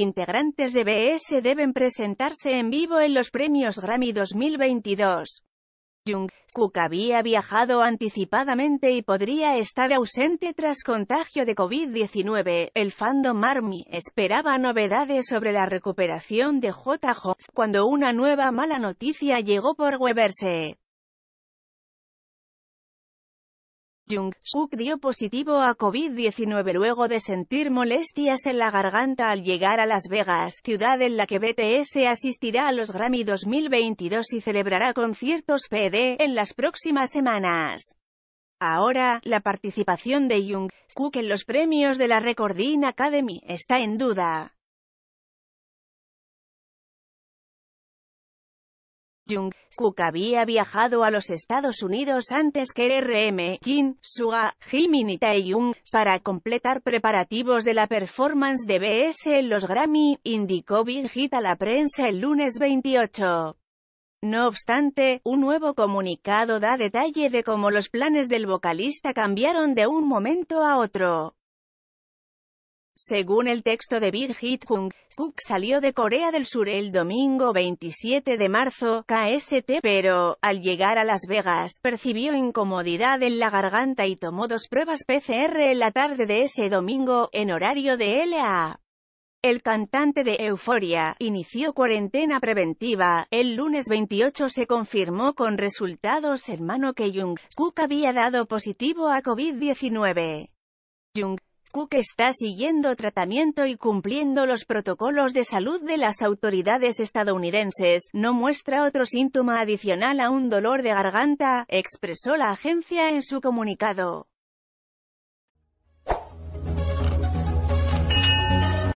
Integrantes de BS deben presentarse en vivo en los premios Grammy 2022. jung había viajado anticipadamente y podría estar ausente tras contagio de COVID-19. El fandom Army esperaba novedades sobre la recuperación de J. hope cuando una nueva mala noticia llegó por Weberse. Jung-suk dio positivo a COVID-19 luego de sentir molestias en la garganta al llegar a Las Vegas, ciudad en la que BTS asistirá a los Grammy 2022 y celebrará conciertos PD en las próximas semanas. Ahora, la participación de Jung-suk en los premios de la Recording Academy está en duda. Jung-Suk había viajado a los Estados Unidos antes que RM, Jin, Suga, Jimin y para completar preparativos de la performance de BS en los Grammy, indicó Big Hit a la prensa el lunes 28. No obstante, un nuevo comunicado da detalle de cómo los planes del vocalista cambiaron de un momento a otro. Según el texto de Hit Jung, Suk salió de Corea del Sur el domingo 27 de marzo, KST, pero, al llegar a Las Vegas, percibió incomodidad en la garganta y tomó dos pruebas PCR en la tarde de ese domingo, en horario de LA. El cantante de Euforia inició cuarentena preventiva. El lunes 28 se confirmó con resultados hermano que Jung Suk había dado positivo a COVID-19. Cook está siguiendo tratamiento y cumpliendo los protocolos de salud de las autoridades estadounidenses, no muestra otro síntoma adicional a un dolor de garganta, expresó la agencia en su comunicado.